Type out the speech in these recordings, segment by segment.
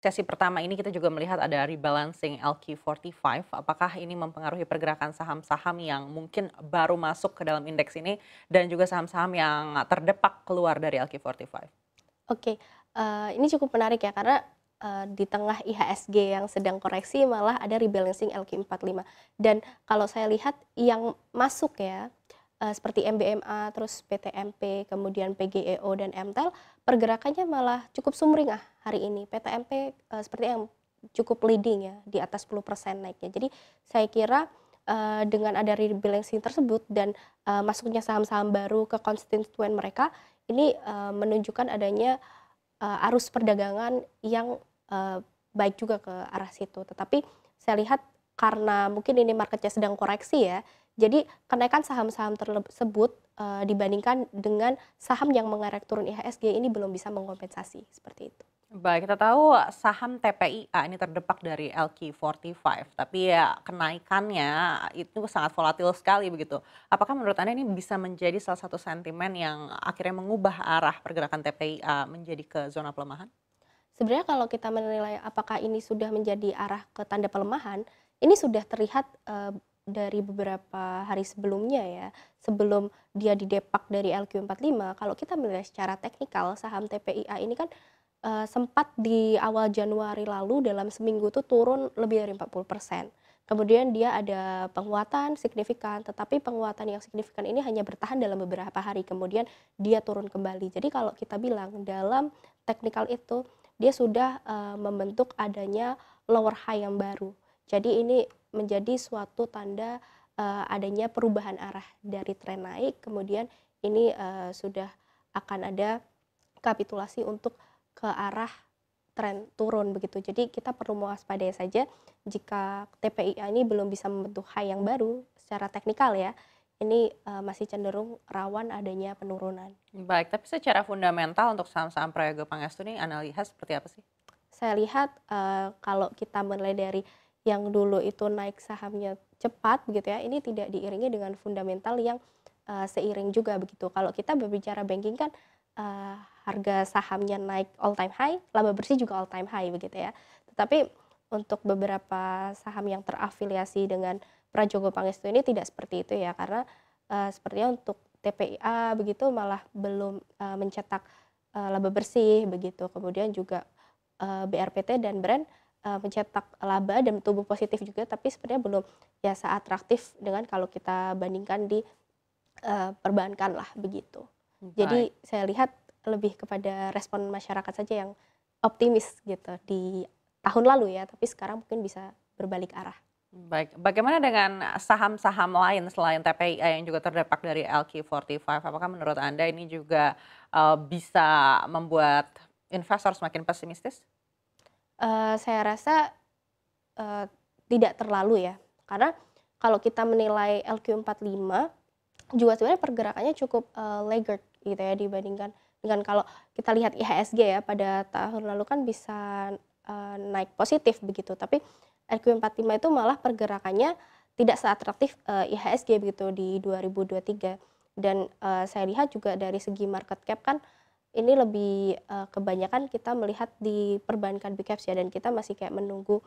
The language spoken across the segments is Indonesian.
sesi pertama ini kita juga melihat ada rebalancing LQ45. Apakah ini mempengaruhi pergerakan saham-saham yang mungkin baru masuk ke dalam indeks ini dan juga saham-saham yang terdepak keluar dari LQ45? Oke, uh, ini cukup menarik ya karena uh, di tengah IHSG yang sedang koreksi malah ada rebalancing LQ45. Dan kalau saya lihat yang masuk ya uh, seperti MBMA, terus PTMP, kemudian PGEO dan MTEL, pergerakannya malah cukup sumringah hari ini. PTMP uh, eh, seperti yang cukup leading ya, di atas 10% naiknya. Jadi saya kira uh, dengan ada rebalancing tersebut dan uh, masuknya saham-saham baru ke konstituen mereka, ini uh, menunjukkan adanya uh, arus perdagangan yang uh, baik juga ke arah situ. Tetapi saya lihat karena mungkin ini marketnya sedang koreksi ya, jadi kenaikan saham-saham tersebut e, dibandingkan dengan saham yang mengerek turun IHSG ini belum bisa mengkompensasi seperti itu. Baik, kita tahu saham TPIA ini terdepak dari LQ45, tapi ya kenaikannya itu sangat volatil sekali begitu. Apakah menurut Anda ini bisa menjadi salah satu sentimen yang akhirnya mengubah arah pergerakan TPIA menjadi ke zona pelemahan? Sebenarnya kalau kita menilai apakah ini sudah menjadi arah ke tanda pelemahan, ini sudah terlihat eh, dari beberapa hari sebelumnya ya, sebelum dia didepak dari LQ45, kalau kita melihat secara teknikal saham TPIA ini kan uh, sempat di awal Januari lalu dalam seminggu itu turun lebih dari 40 persen. Kemudian dia ada penguatan signifikan, tetapi penguatan yang signifikan ini hanya bertahan dalam beberapa hari, kemudian dia turun kembali. Jadi kalau kita bilang dalam teknikal itu, dia sudah uh, membentuk adanya lower high yang baru. Jadi ini menjadi suatu tanda uh, adanya perubahan arah dari tren naik kemudian ini uh, sudah akan ada kapitulasi untuk ke arah tren turun begitu. Jadi kita perlu mewaspadai saja jika TPIA ini belum bisa membentuk high yang baru secara teknikal ya. Ini uh, masih cenderung rawan adanya penurunan. Baik, tapi secara fundamental untuk saham-saham Prayoga Pangestu ini Anda seperti apa sih? Saya lihat uh, kalau kita mulai dari yang dulu itu naik sahamnya cepat begitu ya ini tidak diiringi dengan fundamental yang uh, seiring juga begitu kalau kita berbicara banking kan uh, harga sahamnya naik all time high laba bersih juga all time high begitu ya tetapi untuk beberapa saham yang terafiliasi dengan Prajogo Pangestu ini tidak seperti itu ya karena uh, sepertinya untuk TPIA begitu malah belum uh, mencetak uh, laba bersih begitu kemudian juga uh, BRPT dan brand uh, mencetak laba dan tumbuh positif juga tapi sebenarnya belum ya atraktif dengan kalau kita bandingkan di uh, perbankan lah begitu. Baik. Jadi saya lihat lebih kepada respon masyarakat saja yang optimis gitu di tahun lalu ya, tapi sekarang mungkin bisa berbalik arah. Baik, bagaimana dengan saham-saham lain selain TPI yang juga terdepak dari LQ45? Apakah menurut Anda ini juga uh, bisa membuat investor semakin pesimistis? Eh, saya rasa uh, tidak terlalu ya. Karena kalau kita menilai LQ45 juga sebenarnya pergerakannya cukup uh, laggard gitu ya dibandingkan dengan kalau kita lihat IHSG ya pada tahun lalu kan bisa uh, naik positif begitu. Tapi LQ45 itu malah pergerakannya tidak seatraktif uh, IHSG begitu di 2023 dan uh, saya lihat juga dari segi market cap kan ini lebih uh, kebanyakan kita melihat di perbankan big caps ya dan kita masih kayak menunggu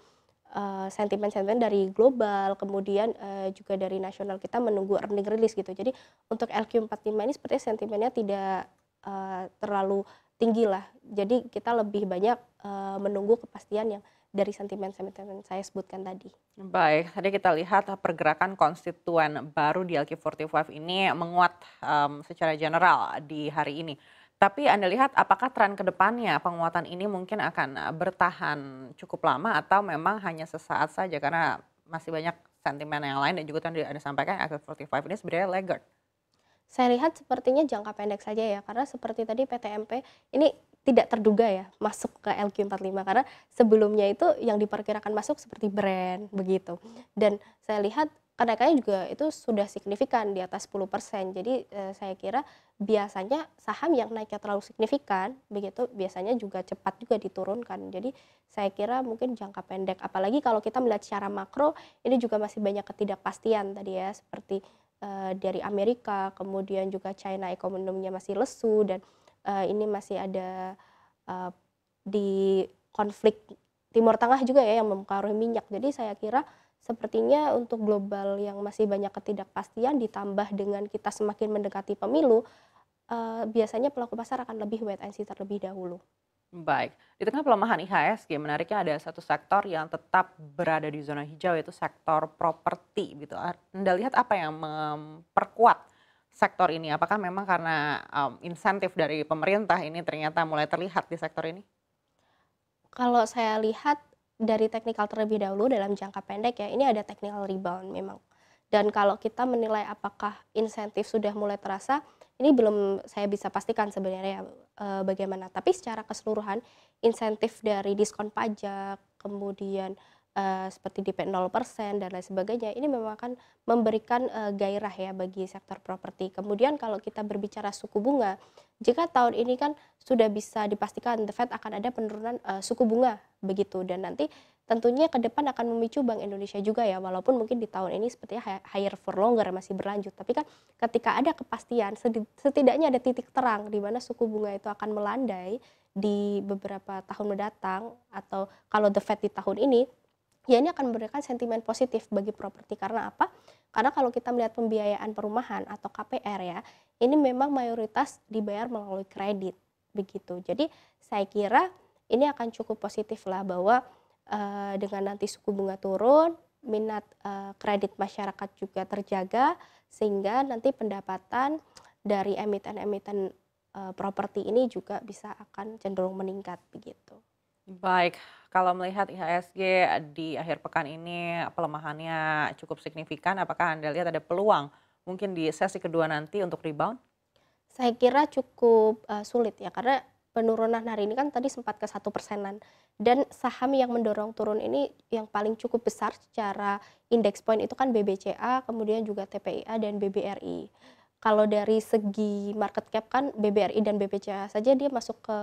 eh, sentimen-sentimen uh, dari global, kemudian uh, juga dari nasional kita menunggu earning release gitu. Jadi untuk LQ45 ini seperti sentimennya tidak uh, terlalu tinggi lah. Jadi kita lebih banyak uh, menunggu kepastian yang dari sentimen-sentimen saya sebutkan tadi. Baik, tadi kita lihat pergerakan konstituen baru di LQ45 ini menguat um, secara general di hari ini. Tapi Anda lihat apakah tren ke depannya penguatan ini mungkin akan eh, bertahan cukup lama atau memang hanya sesaat saja karena masih banyak sentimen yang lain dan juga tadi Anda sampaikan akhir 45 ini sebenarnya legger. Saya lihat sepertinya jangka pendek saja ya karena seperti tadi PTMP ini tidak terduga ya masuk ke LQ45 karena sebelumnya itu yang diperkirakan masuk seperti brand begitu. Dan saya lihat kenaikannya juga itu sudah signifikan di atas 10%. Jadi eh, saya kira biasanya saham yang naiknya terlalu signifikan begitu biasanya juga cepat juga diturunkan. Jadi saya kira mungkin jangka pendek apalagi kalau kita melihat secara makro ini juga masih banyak ketidakpastian tadi ya seperti eh, dari Amerika, kemudian juga China ekonominya masih lesu dan eh, ini masih ada eh, di konflik Timur Tengah juga ya yang mempengaruhi minyak. Jadi saya kira sepertinya untuk global yang masih banyak ketidakpastian ditambah dengan kita semakin mendekati pemilu, eh, biasanya pelaku pasar akan lebih wait and see terlebih dahulu. Baik, di tengah pelemahan IHSG, menariknya ada satu sektor yang tetap berada di zona hijau yaitu sektor properti. Gitu. Ah, Anda lihat apa yang memperkuat sektor ini? Apakah memang karena um, insentif dari pemerintah ini ternyata mulai terlihat di sektor ini? Kalau saya lihat dari teknikal terlebih dahulu dalam jangka pendek ya ini ada teknikal rebound memang. Dan kalau kita menilai apakah insentif sudah mulai terasa, ini belum saya bisa pastikan sebenarnya e, bagaimana. Tapi secara keseluruhan insentif dari diskon pajak, kemudian uh, seperti DP 0% dan lain sebagainya, ini memang akan memberikan uh, gairah ya bagi sektor properti. Kemudian kalau kita berbicara suku bunga, jika tahun ini kan sudah bisa dipastikan The Fed akan ada penurunan uh, suku bunga begitu dan nanti tentunya ke depan akan memicu Bank Indonesia juga ya walaupun mungkin di tahun ini sepertinya higher for longer masih berlanjut tapi kan ketika ada kepastian setidaknya ada titik terang di mana suku bunga itu akan melandai di beberapa tahun mendatang atau kalau the Fed di tahun ini ya ini akan memberikan sentimen positif bagi properti karena apa? Karena kalau kita melihat pembiayaan perumahan atau KPR ya, ini memang mayoritas dibayar melalui kredit begitu. Jadi saya kira ini akan cukup positif lah bahwa e, dengan nanti suku bunga turun, minat e, kredit masyarakat juga terjaga sehingga nanti pendapatan dari emiten-emiten e, properti ini juga bisa akan cenderung meningkat begitu. Baik, kalau melihat IHSG di akhir pekan ini pelemahannya cukup signifikan, apakah Anda lihat ada peluang mungkin di sesi kedua nanti untuk rebound? Saya kira cukup uh, sulit ya, karena penurunan hari ini kan tadi sempat ke satu persenan dan saham yang mendorong turun ini yang paling cukup besar secara indeks point itu kan BBCA, kemudian juga TPIA dan BBRI. Kalau dari segi market cap kan BBRI dan BBCA saja dia masuk ke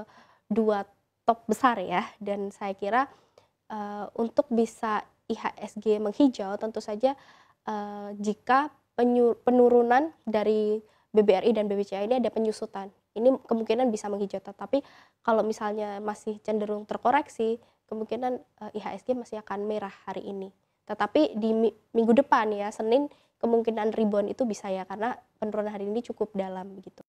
dua top besar ya dan saya kira uh, untuk bisa IHSG menghijau tentu saja uh, jika penurunan dari BBRI dan BBCA ini ada penyusutan ini kemungkinan bisa menghijau tetapi kalau misalnya masih cenderung terkoreksi kemungkinan uh, eh, IHSG masih akan merah hari ini tetapi di minggu depan ya Senin kemungkinan rebound itu bisa ya karena penurunan hari ini cukup dalam gitu